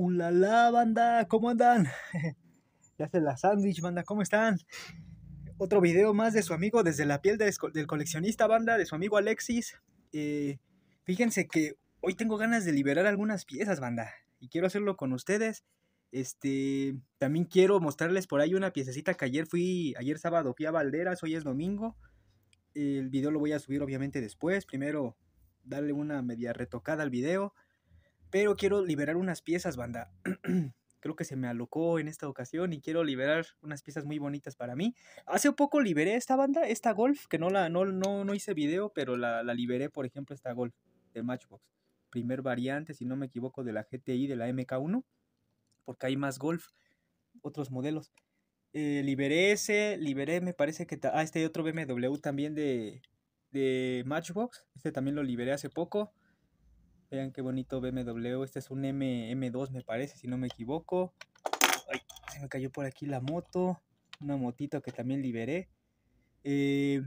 Ulala, banda, ¿cómo andan? ya se la sándwich, banda, ¿cómo están? Otro video más de su amigo desde la piel del coleccionista, banda, de su amigo Alexis. Eh, fíjense que hoy tengo ganas de liberar algunas piezas, banda, y quiero hacerlo con ustedes. Este, también quiero mostrarles por ahí una piececita que ayer fui, ayer sábado fui a Valderas, hoy es domingo. El video lo voy a subir obviamente después. Primero darle una media retocada al video. Pero quiero liberar unas piezas, banda. Creo que se me alocó en esta ocasión y quiero liberar unas piezas muy bonitas para mí. Hace poco liberé esta banda, esta Golf, que no la no, no, hice video, pero la, liberé, por ejemplo, esta Golf de Matchbox. Primer variante, si no me equivoco, de la GTI, de la MK1, porque hay más Golf, otros modelos. Eh, liberé ese, liberé, me parece que... Ah, este otro BMW también de, de Matchbox. Este también lo liberé hace poco. Vean qué bonito BMW. Este es un M, 2 me parece, si no me equivoco. se me cayó por aquí la moto. Una motito que también liberé. Eh,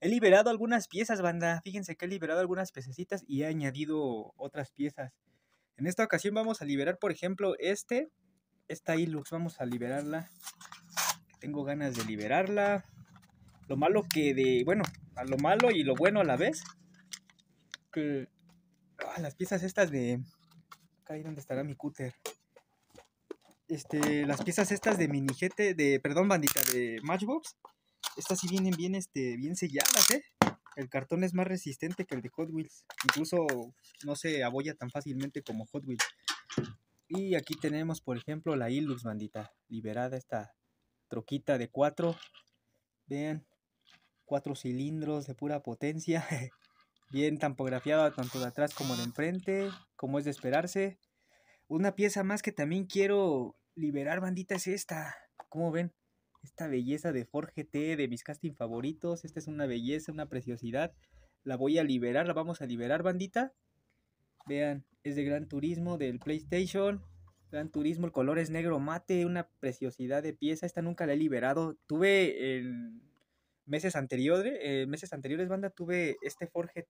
he liberado algunas piezas, banda. Fíjense que he liberado algunas pececitas y he añadido otras piezas. En esta ocasión vamos a liberar, por ejemplo, este. Esta Hilux, vamos a liberarla. Tengo ganas de liberarla. Lo malo que de... Bueno, a lo malo y lo bueno a la vez. Que las piezas estas de. Acá ahí donde estará mi cúter. Este, las piezas estas de minijete, de, perdón, bandita, de Matchbox. Estas sí vienen bien, este, bien selladas, ¿eh? El cartón es más resistente que el de Hot Wheels. Incluso no se abolla tan fácilmente como Hot Wheels. Y aquí tenemos, por ejemplo, la Ilux, bandita. Liberada esta troquita de cuatro. Vean, cuatro cilindros de pura potencia. bien tampografiado tanto de atrás como de enfrente, como es de esperarse. Una pieza más que también quiero liberar, bandita, es esta. ¿Cómo ven? Esta belleza de Ford de mis casting favoritos. Esta es una belleza, una preciosidad. La voy a liberar, la vamos a liberar, bandita. Vean, es de Gran Turismo, del PlayStation. Gran Turismo, el color es negro mate, una preciosidad de pieza. Esta nunca la he liberado. Tuve el meses anteriores, eh, meses anteriores, banda, tuve este Forge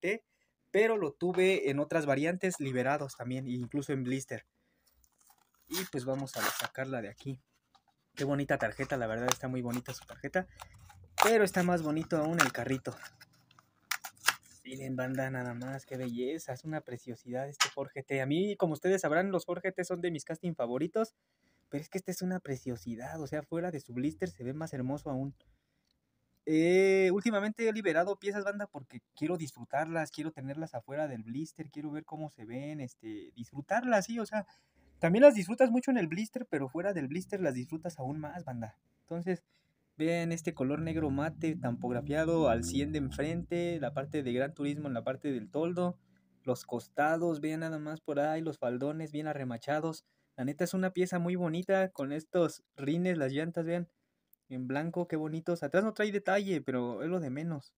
pero lo tuve en otras variantes liberados también, e incluso en blister. Y pues vamos a sacarla de aquí. Qué bonita tarjeta, la verdad está muy bonita su tarjeta. Pero está más bonito aún el carrito. Miren, banda, nada más, qué belleza, es una preciosidad este Forge A mí, como ustedes sabrán, los Ford son de mis casting favoritos. Pero es que este es una preciosidad, o sea, fuera de su blister se ve más hermoso aún. Eh, últimamente he liberado piezas banda porque quiero disfrutarlas, quiero tenerlas afuera del blister, quiero ver cómo se ven, este, disfrutarlas, sí, o sea, también las disfrutas mucho en el blister, pero fuera del blister las disfrutas aún más, banda. Entonces, vean este color negro mate tampografiado al 100 de enfrente, la parte de Gran Turismo en la parte del toldo, los costados, vean nada más por ahí, los faldones bien arremachados. La neta es una pieza muy bonita con estos rines, las llantas, vean en blanco, qué bonitos. Atrás no trae detalle, pero es lo de menos.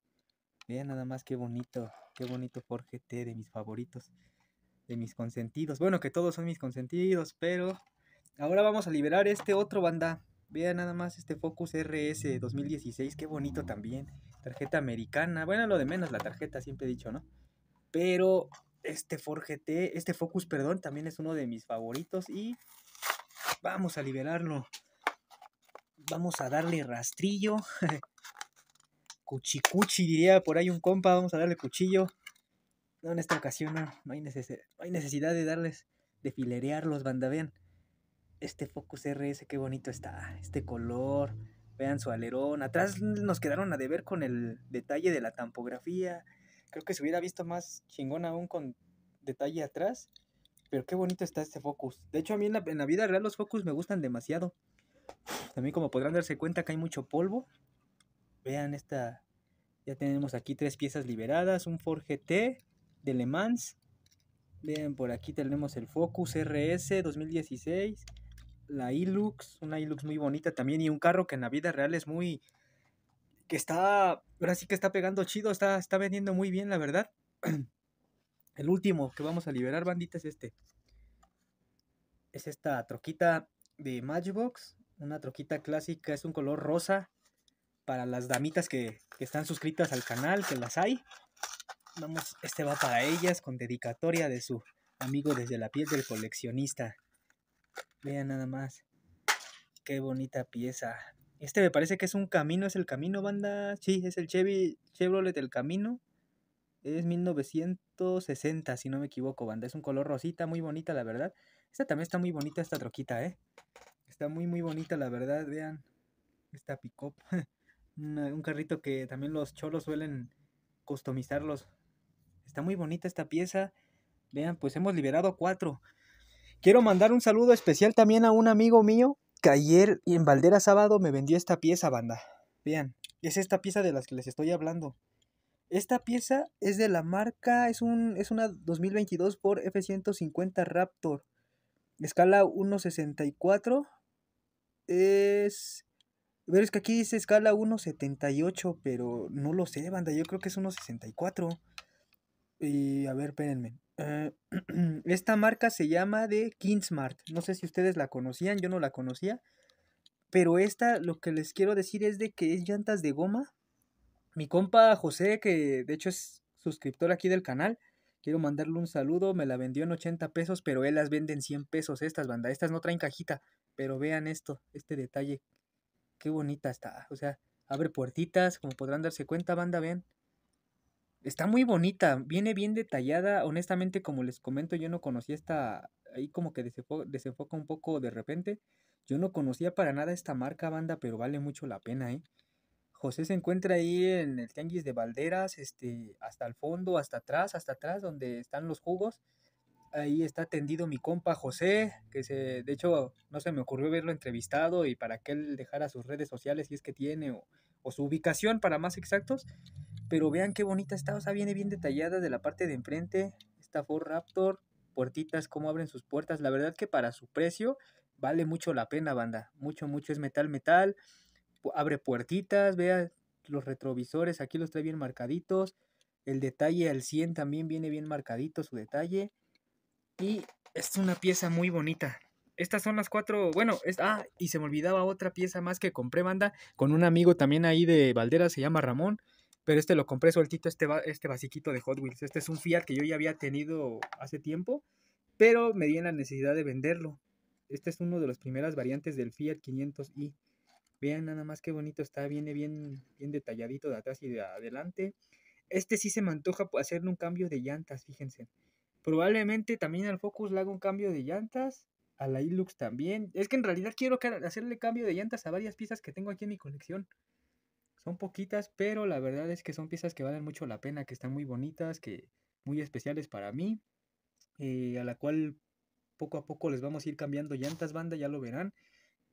Vean nada más qué bonito, qué bonito Ford GT, de mis favoritos, de mis consentidos. Bueno, que todos son mis consentidos, pero ahora vamos a liberar este otro banda. Vean nada más este Focus RS 2016, qué bonito también. Tarjeta americana, bueno, lo de menos la tarjeta, siempre he dicho, ¿no? Pero este Ford GT este Focus, perdón, también es uno de mis favoritos y vamos a liberarlo. Vamos a darle rastrillo. Cuchicuchi, diría por ahí un compa. Vamos a darle cuchillo. No, en esta ocasión no, hay, hay, necesidad de darles, de filerearlos, banda. Vean este Focus RS, qué bonito está. Este color. Vean su alerón. Atrás nos quedaron a deber con el detalle de la tampografía. Creo que se hubiera visto más chingón aún con detalle atrás. Pero qué bonito está este Focus. De hecho, a mí en la, en la vida real los Focus me gustan demasiado. También como podrán darse cuenta que hay mucho polvo. Vean esta. Ya tenemos aquí tres piezas liberadas. Un Ford GT de Le Mans. Vean, por aquí tenemos el Focus RS 2016. La Ilux. Una Ilux muy bonita también. Y un carro que en la vida real es muy... Que está... Ahora sí que está pegando chido. Está, está vendiendo muy bien, la verdad. El último que vamos a liberar, bandita, es este. Es esta troquita de Matchbox una troquita clásica, es un color rosa para las damitas que, están suscritas al canal, que las hay. Vamos, este va para ellas con dedicatoria de su amigo desde la piel del coleccionista. Vean nada más. Qué bonita pieza. Este me parece que es un camino, es el camino, banda. Sí, es el Chevy Chevrolet del camino. Es 1960, si no me equivoco, banda. Es un color rosita, muy bonita, la verdad. Esta también está muy bonita, esta troquita, ¿eh? Está muy, muy bonita, la verdad. Vean esta pick-up. un carrito que también los cholos suelen customizarlos. Está muy bonita esta pieza. Vean, pues hemos liberado cuatro. Quiero mandar un saludo especial también a un amigo mío que ayer en Valdera Sábado me vendió esta pieza, banda. Vean, es esta pieza de las que les estoy hablando. Esta pieza es de la marca, es, un, es una 2022 por F150 Raptor. Escala 164 es... Pero es que aquí dice escala 1.78, pero no lo sé, banda. Yo creo que es 1.64. Y a ver, espérenme. Eh, esta marca se llama de Kingsmart. No sé si ustedes la conocían, yo no la conocía. Pero esta, lo que les quiero decir es de que es llantas de goma. Mi compa José, que de hecho es suscriptor aquí del canal, quiero mandarle un saludo. Me la vendió en 80 pesos, pero él las vende en 100 pesos estas, banda. Estas no traen cajita. Pero vean esto, este detalle. Qué bonita está. O sea, abre puertitas, como podrán darse cuenta, banda, vean. Está muy bonita, viene bien detallada. Honestamente, como les comento, yo no conocía esta. Ahí como que desenfoca un poco de repente. Yo no conocía para nada esta marca, banda, pero vale mucho la pena, ¿eh? José se encuentra ahí en el Tianguis de Valderas, este, hasta el fondo, hasta atrás, hasta atrás, donde están los jugos ahí está atendido mi compa José, que se, de hecho no se me ocurrió verlo entrevistado y para que él dejara sus redes sociales si es que tiene o, su ubicación para más exactos. Pero vean qué bonita está, o sea, viene bien detallada de la parte de enfrente, está Ford Raptor, puertitas, cómo abren sus puertas. La verdad que para su precio vale mucho la pena, banda. Mucho, mucho es metal, metal. Abre puertitas, vea los retrovisores, aquí los trae bien marcaditos. El detalle al 100 también viene bien marcadito su detalle. Y es una pieza muy bonita. Estas son las cuatro, bueno, ah, y se me olvidaba otra pieza más que compré, banda, con un amigo también ahí de Valdera, se llama Ramón, pero este lo compré sueltito, este, este basiquito de Hot Wheels. Este es un Fiat que yo ya había tenido hace tiempo, pero me di en la necesidad de venderlo. Este es uno de las primeras variantes del Fiat 500i. Vean nada más qué bonito está, viene bien, bien detalladito de atrás y de adelante. Este sí se me antoja hacerle un cambio de llantas, fíjense. Probablemente también al Focus le haga un cambio de llantas. A la Hilux también. Es que en realidad quiero hacerle cambio de llantas a varias piezas que tengo aquí en mi colección. Son poquitas, pero la verdad es que son piezas que valen mucho la pena, que están muy bonitas, que muy especiales para mí. Eh, a la cual poco a poco les vamos a ir cambiando llantas, banda, ya lo verán.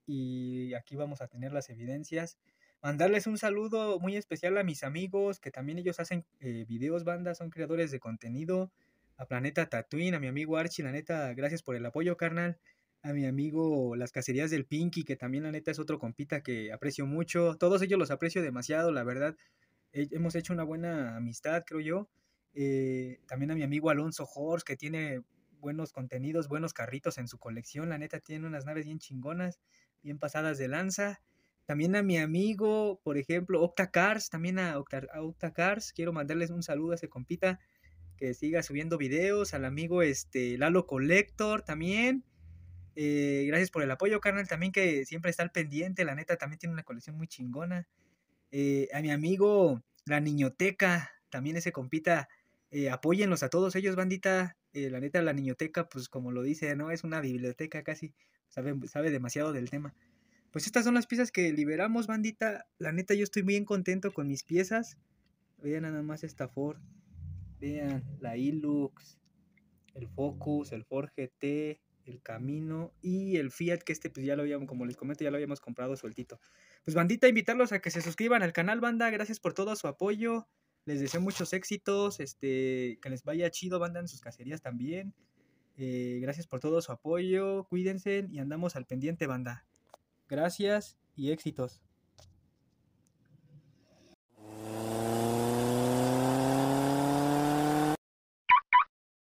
Y aquí vamos a tener las evidencias mandarles un saludo muy especial a mis amigos que también ellos hacen eh, videos, banda... son creadores de contenido, a Planeta Tatooine, a mi amigo Archie, la neta, gracias por el apoyo, carnal. A mi amigo Las Cacerías del Pinky, que también la neta es otro compita que aprecio mucho. Todos ellos los aprecio demasiado, la verdad. Hemos hecho una buena amistad, creo yo. Eh, también a mi amigo Alonso Horse que tiene buenos contenidos, buenos carritos en su colección. La neta tiene unas naves bien chingonas, bien pasadas de lanza. También a mi amigo, por ejemplo, Octa Cars, también a Octa, Octa Cars. Quiero mandarles un saludo a ese compita que siga subiendo videos, al amigo este, Lalo Collector también. Eh, gracias por el apoyo, carnal, también que siempre está al pendiente, la neta también tiene una colección muy chingona. Eh, a mi amigo La Niñoteca, también ese compita, eh, apóyenlos a todos ellos, bandita. la neta, La Niñoteca, pues como lo dice, ¿no? Es una biblioteca casi, sabe, sabe demasiado del tema. Pues estas son las piezas que liberamos, bandita. La neta, yo estoy bien contento con mis piezas. Vean nada más esta Ford. Vean, la Hilux, el Focus, el Ford GT, el Camino y el Fiat, que este pues ya lo habíamos, como les comento, ya lo habíamos comprado sueltito. Pues bandita, invitarlos a que se suscriban al canal, banda. Gracias por todo su apoyo. Les deseo muchos éxitos. Este, que les vaya chido, banda, en sus cacerías también. Eh, gracias por todo su apoyo. Cuídense y andamos al pendiente, banda. Gracias y éxitos.